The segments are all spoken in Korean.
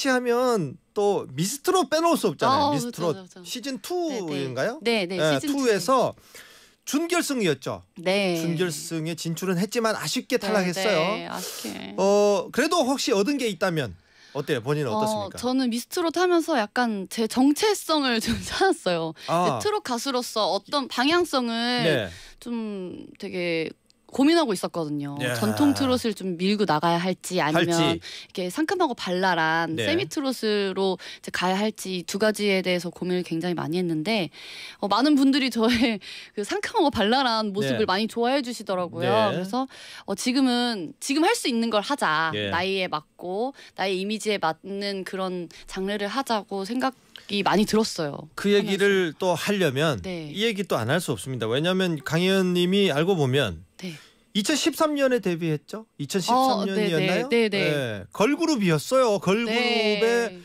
씨 하면 또미스트롯 빼놓을 수 없잖아요. 아, 미스트로 그렇죠, 그렇죠. 시즌 2인가요? 네, 네. 네 시즌 2에서 준결승이었죠. 네. 준결승에 진출은 했지만 아쉽게 네, 탈락했어요. 네, 아쉽게. 어 그래도 혹시 얻은 게 있다면 어때요? 본인은 어, 어떻습니까? 어, 저는 미스트롯 하면서 약간 제 정체성을 좀 찾았어요. 아. 트롯 가수로서 어떤 방향성을 네. 좀 되게 고민하고 있었거든요. 야. 전통 트롯을 좀 밀고 나가야 할지 아니면 할지. 이렇게 상큼하고 발랄한 네. 세미 트롯으로 이제 가야 할지 두 가지에 대해서 고민을 굉장히 많이 했는데 어, 많은 분들이 저의 그 상큼하고 발랄한 모습을 네. 많이 좋아해 주시더라고요. 네. 그래서 어, 지금은 지금 할 수 있는 걸 하자. 예. 나이에 맞고 나의 이미지에 맞는 그런 장르를 하자고 생각. 이 많이 들었어요. 그 얘기를 하면서. 또 하려면 네. 이 얘기 또 안 할 수 없습니다. 왜냐하면 강희연님이 알고 보면 네. 2013년에 데뷔했죠? 2013년이었나요? 어, 네네, 네네. 네. 네, 걸그룹이었어요. 걸그룹의 네.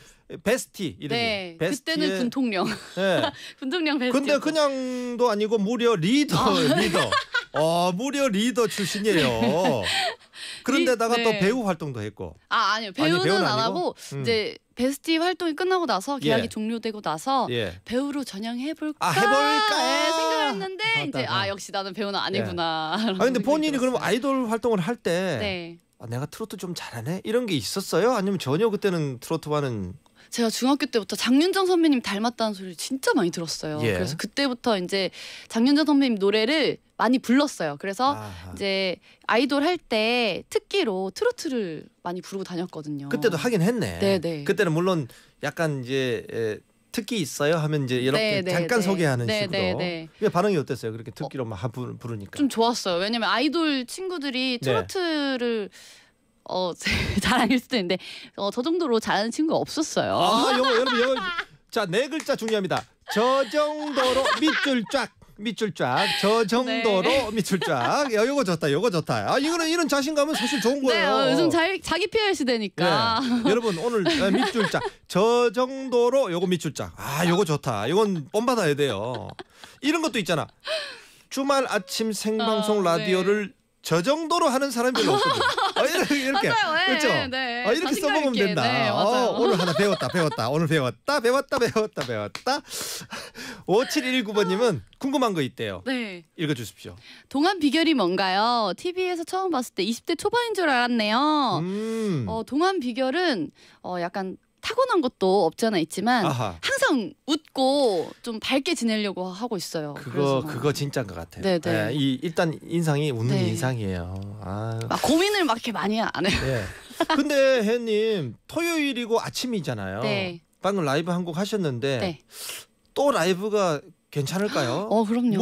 베스티 이름이. 네. 베스티의... 그때는 군통령. 네. 군통령 베스티. 근데 그냥도 아니고 무려 리더 어. 리더. 어, 무려 리더 출신이에요. 네. 그런데다가 네. 또 배우 활동도 했고. 아 아니요 배우는, 아니, 배우는 안 하고 음. 이제 베스티 활동이 끝나고 나서 예. 계약이 예. 종료되고 나서 예. 배우로 전향해볼까 아, 해볼까 네, 생각을 했는데 맞다, 아, 이제 아 역시 나는 배우는 예. 아니구나. 예. 아 근데 본인이 그럼 아이돌 활동을 할 때. 네. 아, 내가 트로트 좀 잘하네 이런 게 있었어요? 아니면 전혀 그때는 트로트와는 제가 중학교 때부터 장윤정 선배님 닮았다는 소리를 진짜 많이 들었어요. 예. 그래서 그때부터 이제 장윤정 선배님 노래를 많이 불렀어요. 그래서 아하. 이제 아이돌 할 때 특기로 트로트를 많이 부르고 다녔거든요. 그때도 하긴 했네. 네네. 네. 그때는 물론 약간 이제 에, 특기 있어요 하면 이제 이렇게 네네, 네, 잠깐 네네. 소개하는 네네, 식으로 네네. 네. 반응이 어땠어요 그렇게 특기로 어, 막 부르니까 좀 좋았어요 왜냐면 아이돌 친구들이 트로트를 네. 어 자랑일 수도 있는데 어, 저 정도로 잘하는 친구가 없었어요. 아 영어 여러분 영어 자네 글자 중요합니다. 저 정도로 밑줄 쫙. 밑줄 쫙, 저 정도로 네. 밑줄 쫙. 야, 요거 좋다, 요거 좋다. 아, 이거는 이런 자신감은 사실 좋은 네, 거예요. 네, 어, 요즘 자, 자기 PR 시대니까. 네. 여러분, 오늘 아, 밑줄 쫙, 저 정도로 요거 밑줄 쫙. 아, 요거 좋다. 이건 뽐받아야 돼요. 이런 것도 있잖아. 주말 아침 생방송 어, 네. 라디오를 네. 저 정도로 하는 사람이 별로 없거든. 아, 이렇게, 이렇게. 맞아요. 네, 그렇죠. 네. 아, 이렇게 써먹으면 있게. 된다. 네, 어, 맞아요. 어, 오늘 하나 배웠다, 배웠다, 오늘 배웠다, 배웠다, 배웠다, 배웠다. 5719번님은 궁금한 거 있대요. 네. 읽어주십시오. 동안 비결이 뭔가요? TV에서 처음 봤을 때 20대 초반인 줄 알았네요. 음. 어, 동안 비결은 어, 약간 타고난 것도 없잖아 있지만 아하. 항상 웃고 좀 밝게 지내려고 하고 있어요. 그거 그거 진짜인 것 같아요. 네네. 네. 네, 이 일단 인상이 웃는 네. 인상이에요. 아. 막 고민을 막 이렇게 많이 안 해요. 네. 근데 혜님 토요일이고 아침이잖아요. 네. 방금 라이브 한 곡 하셨는데 네. 또 라이브가 괜찮을까요? 어 그럼요.